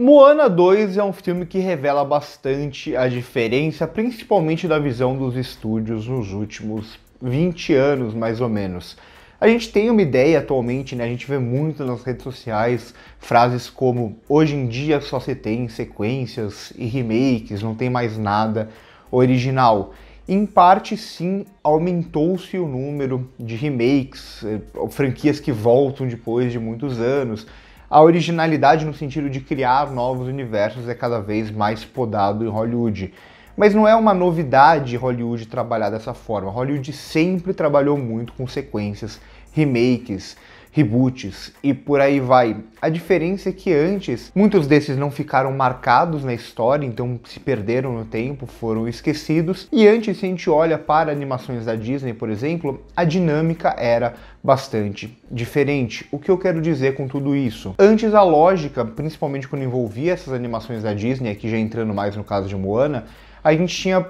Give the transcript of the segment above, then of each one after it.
Moana 2 é um filme que revela bastante a diferença, principalmente da visão dos estúdios nos últimos 20 anos, mais ou menos. A gente tem uma ideia atualmente, né? A gente vê muito nas redes sociais frases como hoje em dia só se tem sequências e remakes, não tem mais nada original. Em parte, sim, aumentou-se o número de remakes, eh, franquias que voltam depois de muitos anos a originalidade no sentido de criar novos universos é cada vez mais podado em Hollywood. Mas não é uma novidade Hollywood trabalhar dessa forma. Hollywood sempre trabalhou muito com sequências, remakes, reboots e por aí vai. A diferença é que antes muitos desses não ficaram marcados na história, então se perderam no tempo, foram esquecidos. E antes, se a gente olha para animações da Disney, por exemplo, a dinâmica era bastante diferente. O que eu quero dizer com tudo isso? Antes a lógica, principalmente quando envolvia essas animações da Disney, aqui já entrando mais no caso de Moana, a gente tinha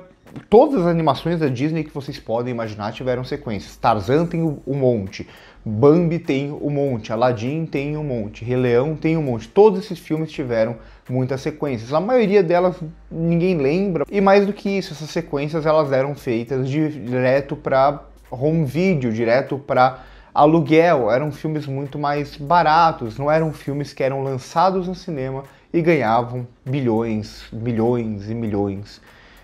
todas as animações da Disney que vocês podem imaginar tiveram sequências. Tarzan tem um monte. Bambi tem um monte, Aladdin tem um monte, Rei Leão tem um monte. Todos esses filmes tiveram muitas sequências. A maioria delas ninguém lembra. E mais do que isso, essas sequências elas eram feitas direto para home video, direto para aluguel. Eram filmes muito mais baratos, não eram filmes que eram lançados no cinema e ganhavam bilhões, milhões e milhões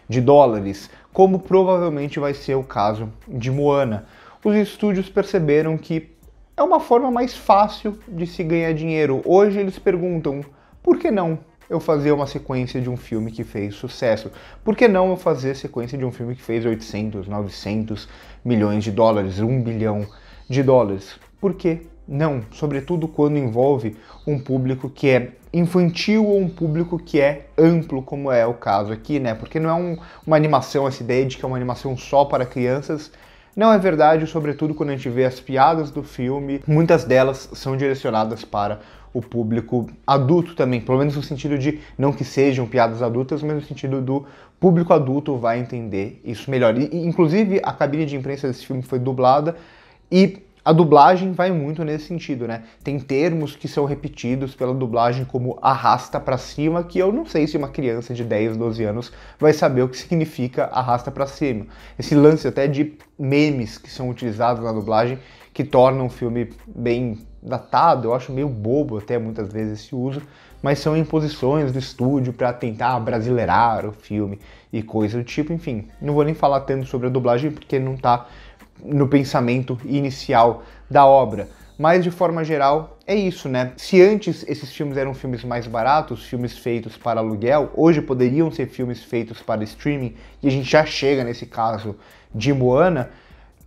de dólares, como provavelmente vai ser o caso de Moana. Os estúdios perceberam que é uma forma mais fácil de se ganhar dinheiro. Hoje eles perguntam: por que não eu fazer uma sequência de um filme que fez sucesso? Por que não eu fazer sequência de um filme que fez 800, 900 milhões de dólares, 1 bilhão de dólares? Por que? Não, sobretudo quando envolve um público que é infantil ou um público que é amplo, como é o caso aqui, né? Porque não é um, uma animação, essa ideia de que é uma animação só para crianças, não é verdade, sobretudo quando a gente vê as piadas do filme, muitas delas são direcionadas para o público adulto também, pelo menos no sentido de não que sejam piadas adultas, mas no sentido do público adulto vai entender isso melhor. E, inclusive, a cabine de imprensa desse filme foi dublada e a dublagem vai muito nesse sentido, né? Tem termos que são repetidos pela dublagem como arrasta para cima, que eu não sei se uma criança de 10, 12 anos vai saber o que significa arrasta para cima. Esse lance até de memes que são utilizados na dublagem que tornam o filme bem datado, eu acho meio bobo até muitas vezes esse uso, mas são imposições do estúdio para tentar brasileirar o filme e coisa do tipo, enfim. Não vou nem falar tanto sobre a dublagem porque não está no pensamento inicial da obra. Mas de forma geral, é isso, né? Se antes esses filmes eram filmes mais baratos, filmes feitos para aluguel, hoje poderiam ser filmes feitos para streaming, e a gente já chega nesse caso de Moana.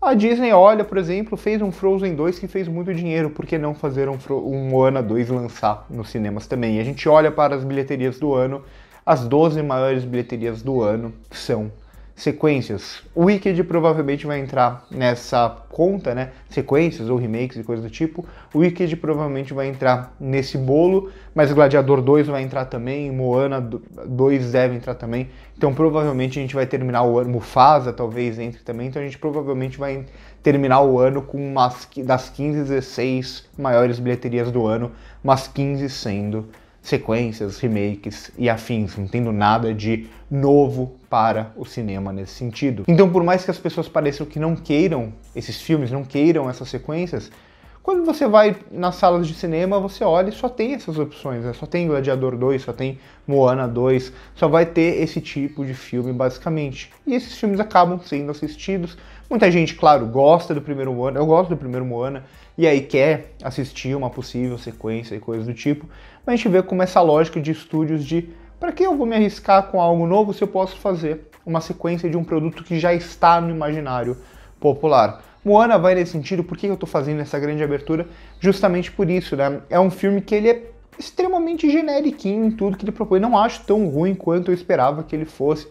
A Disney olha, por exemplo, fez um Frozen 2 que fez muito dinheiro, por que não fazer um, um Moana 2 lançar nos cinemas também? E a gente olha para as bilheterias do ano, as 12 maiores bilheterias do ano são sequências. O Wicked provavelmente vai entrar nessa conta, né? Sequências ou remakes e coisa do tipo. O Wicked provavelmente vai entrar nesse bolo, mas Gladiador 2 vai entrar também, Moana 2 deve entrar também. Então provavelmente a gente vai terminar o ano, Mufasa talvez entre também, então a gente provavelmente vai terminar o ano com umas das 15, 16 maiores bilheterias do ano, umas 15 sendo sequências, remakes e afins, não tendo nada de novo para o cinema nesse sentido. Então, por mais que as pessoas pareçam que não queiram esses filmes, não queiram essas sequências, quando você vai nas salas de cinema, você olha e só tem essas opções, né? só tem Gladiador 2, só tem Moana 2, só vai ter esse tipo de filme basicamente. E esses filmes acabam sendo assistidos. Muita gente, claro, gosta do primeiro Moana, eu gosto do primeiro Moana, e aí quer assistir uma possível sequência e coisas do tipo. Mas a gente vê como essa lógica de estúdios de para que eu vou me arriscar com algo novo se eu posso fazer uma sequência de um produto que já está no imaginário popular? Moana vai nesse sentido, por que eu estou fazendo essa grande abertura? Justamente por isso, né? É um filme que ele é extremamente genérico em tudo que ele propõe. Não acho tão ruim quanto eu esperava que ele fosse.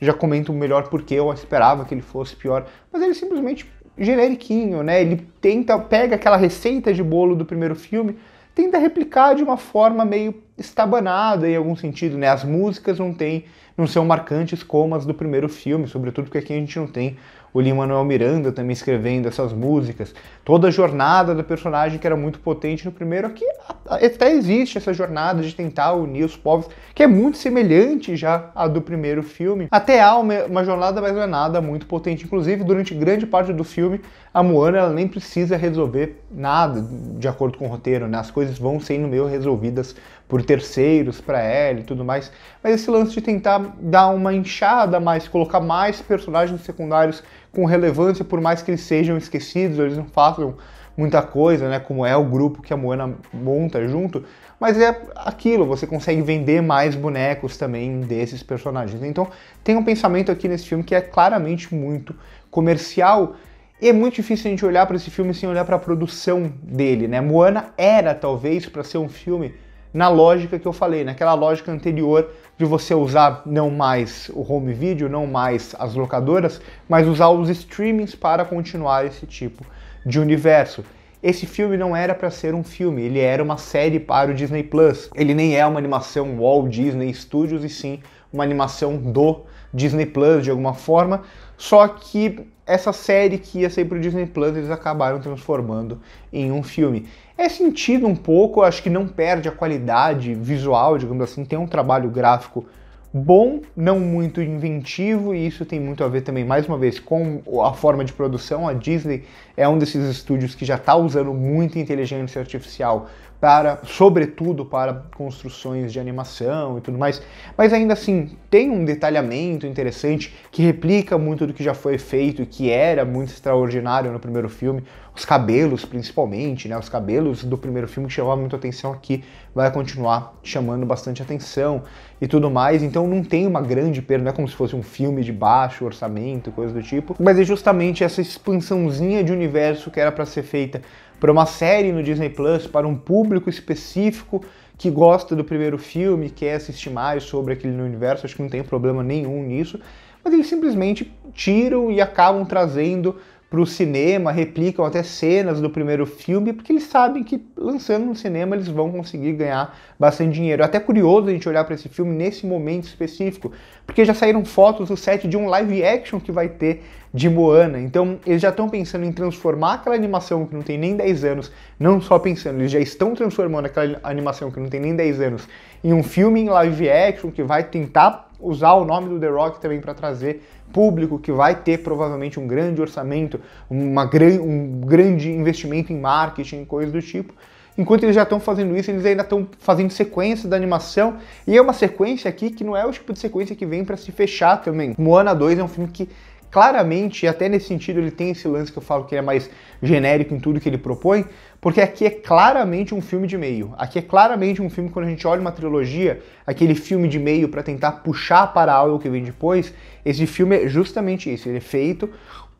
Já comento melhor porque eu esperava que ele fosse pior, mas ele simplesmente generiquinho, né? Ele tenta, pega aquela receita de bolo do primeiro filme, tenta replicar de uma forma meio estabanada em algum sentido, né? As músicas não têm, não são marcantes como as do primeiro filme, sobretudo porque aqui a gente não tem o Lin-Manuel Miranda também escrevendo essas músicas. Toda a jornada do personagem que era muito potente no primeiro, aqui até existe essa jornada de tentar unir os povos, que é muito semelhante já à do primeiro filme. Até há uma, uma jornada, mas não é nada muito potente. Inclusive, durante grande parte do filme, a Moana ela nem precisa resolver nada de acordo com o roteiro, né? As coisas vão sendo meio resolvidas por terceiros para ela e tudo mais. Mas esse lance de tentar dar uma inchada mais, colocar mais personagens secundários com relevância, por mais que eles sejam esquecidos, eles não façam muita coisa, né? Como é o grupo que a Moana monta junto, mas é aquilo, você consegue vender mais bonecos também desses personagens. Então tem um pensamento aqui nesse filme que é claramente muito comercial. E é muito difícil a gente olhar para esse filme sem olhar para a produção dele, né? Moana era talvez para ser um filme na lógica que eu falei, naquela lógica anterior de você usar não mais o home video, não mais as locadoras, mas usar os streamings para continuar esse tipo de universo. Esse filme não era para ser um filme, ele era uma série para o Disney Plus. Ele nem é uma animação Walt Disney Studios e sim uma animação do Disney Plus de alguma forma, só que essa série que ia sair para o Disney Plus eles acabaram transformando em um filme é sentido um pouco, acho que não perde a qualidade visual, digamos assim, tem um trabalho gráfico bom, não muito inventivo, e isso tem muito a ver também, mais uma vez, com a forma de produção. A Disney é um desses estúdios que já está usando muita inteligência artificial para, sobretudo para construções de animação e tudo mais, mas ainda assim tem um detalhamento interessante que replica muito do que já foi feito e que era muito extraordinário no primeiro filme, os cabelos principalmente, né? Os cabelos do primeiro filme que chamava muito atenção aqui, vai continuar chamando bastante atenção e tudo mais. Então não tem uma grande perda, não é como se fosse um filme de baixo orçamento, coisa do tipo, mas é justamente essa expansãozinha de universo que era para ser feita para uma série no Disney Plus, para um público específico que gosta do primeiro filme, quer assistir mais sobre aquele universo, acho que não tem problema nenhum nisso, mas eles simplesmente tiram e acabam trazendo para o cinema, replicam até cenas do primeiro filme, porque eles sabem que lançando no cinema eles vão conseguir ganhar bastante dinheiro. É até curioso a gente olhar para esse filme nesse momento específico, porque já saíram fotos do set de um live action que vai ter de Moana. Então eles já estão pensando em transformar aquela animação que não tem nem 10 anos, não só pensando, eles já estão transformando aquela animação que não tem nem 10 anos em um filme em live action que vai tentar usar o nome do The Rock também para trazer público que vai ter provavelmente um grande orçamento, uma um grande investimento em marketing, coisas do tipo. Enquanto eles já estão fazendo isso, eles ainda estão fazendo sequência da animação. E é uma sequência aqui que não é o tipo de sequência que vem para se fechar também. Moana 2 é um filme que claramente, e até nesse sentido ele tem esse lance que eu falo que ele é mais genérico em tudo que ele propõe, porque aqui é claramente um filme de meio. Aqui é claramente um filme, quando a gente olha uma trilogia, aquele filme de meio para tentar puxar para algo que vem depois, esse filme é justamente isso. Ele é feito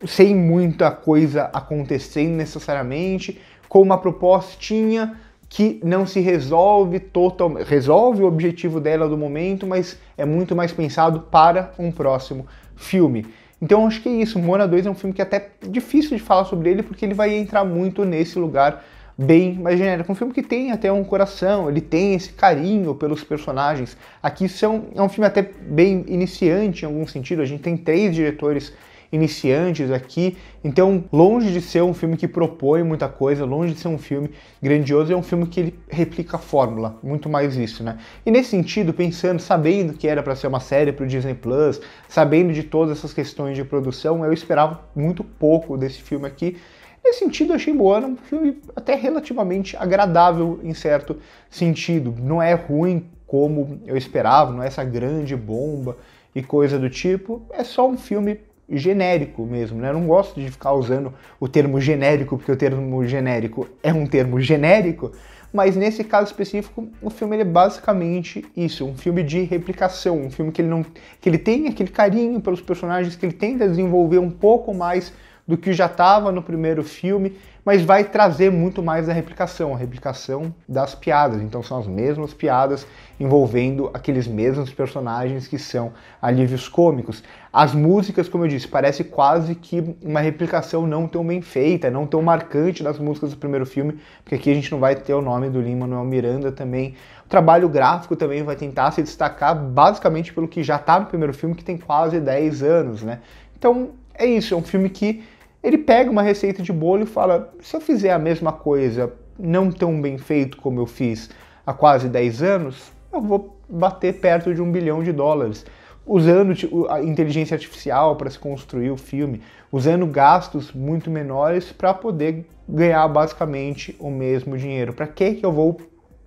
sem muita coisa acontecendo necessariamente, com uma propostinha que não se resolve totalmente, resolve o objetivo dela do momento, mas é muito mais pensado para um próximo filme. Então acho que é isso. Mona 2 é um filme que é até difícil de falar sobre ele, porque ele vai entrar muito nesse lugar bem mais genérico. É um filme que tem até um coração, ele tem esse carinho pelos personagens. Aqui são, é, é um filme até bem iniciante em algum sentido. A gente tem três diretores iniciantes aqui. Então, longe de ser um filme que propõe muita coisa, longe de ser um filme grandioso, é um filme que ele replica a fórmula, muito mais isso, né? E nesse sentido, pensando, sabendo que era para ser uma série para o Disney Plus, sabendo de todas essas questões de produção, eu esperava muito pouco desse filme aqui. Nesse sentido, achei Moana um filme até relativamente agradável em certo sentido. Não é ruim como eu esperava, não é essa grande bomba e coisa do tipo. É só um filme genérico mesmo, né? Eu não gosto de ficar usando o termo genérico, porque o termo genérico é um termo genérico, mas nesse caso específico, o filme é basicamente isso, um filme de replicação, um filme que ele não que ele tem aquele carinho pelos personagens, que ele tenta desenvolver um pouco mais do que já estava no primeiro filme, mas vai trazer muito mais da replicação, a replicação das piadas. Então são as mesmas piadas envolvendo aqueles mesmos personagens que são alívios cômicos. As músicas, como eu disse, parece quase que uma replicação não tão bem feita, não tão marcante das músicas do primeiro filme, porque aqui a gente não vai ter o nome do Lin-Manuel Miranda também. O trabalho gráfico também vai tentar se destacar basicamente pelo que já está no primeiro filme, que tem quase 10 anos, né? Então é isso, é um filme que ele pega uma receita de bolo e fala: se eu fizer a mesma coisa, não tão bem feito como eu fiz há quase 10 anos, eu vou bater perto de um bilhão de dólares. Usando a inteligência artificial para se construir o filme, usando gastos muito menores para poder ganhar basicamente o mesmo dinheiro. Para que, que eu vou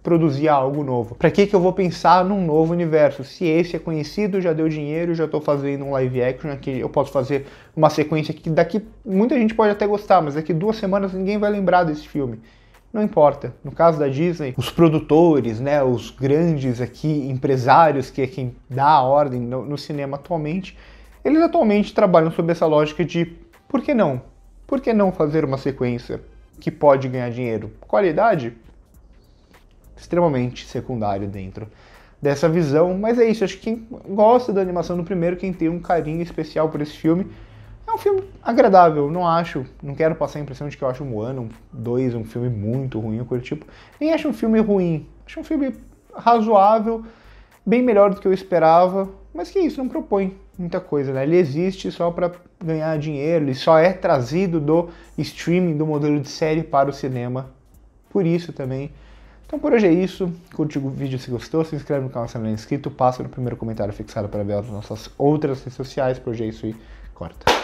produzir algo novo? Para que, que eu vou pensar num novo universo? Se esse é conhecido, já deu dinheiro, já estou fazendo um live action aqui, eu posso fazer uma sequência que daqui muita gente pode até gostar, mas daqui duas semanas ninguém vai lembrar desse filme não importa. No caso da Disney, os produtores, né, os grandes aqui empresários que é quem dá a ordem no, no, cinema atualmente, eles atualmente trabalham sob essa lógica de por que não? Por que não fazer uma sequência que pode ganhar dinheiro? Qualidade? extremamente secundário dentro dessa visão. Mas é isso, acho que quem gosta da animação do primeiro, quem tem um carinho especial por esse filme, é um filme agradável, não acho, não quero passar a impressão de que eu acho um um, dois um filme muito ruim ou coisa do tipo. Nem acho um filme ruim, acho um filme razoável, bem melhor do que eu esperava, mas que é isso não propõe muita coisa, né? Ele existe só para ganhar dinheiro, ele só é trazido do streaming, do modelo de série para o cinema. Por isso também então por hoje é isso. Curte o vídeo se gostou, se inscreve no canal se não é inscrito, passa no primeiro comentário fixado para ver as nossas outras redes sociais. Por hoje é isso e corta.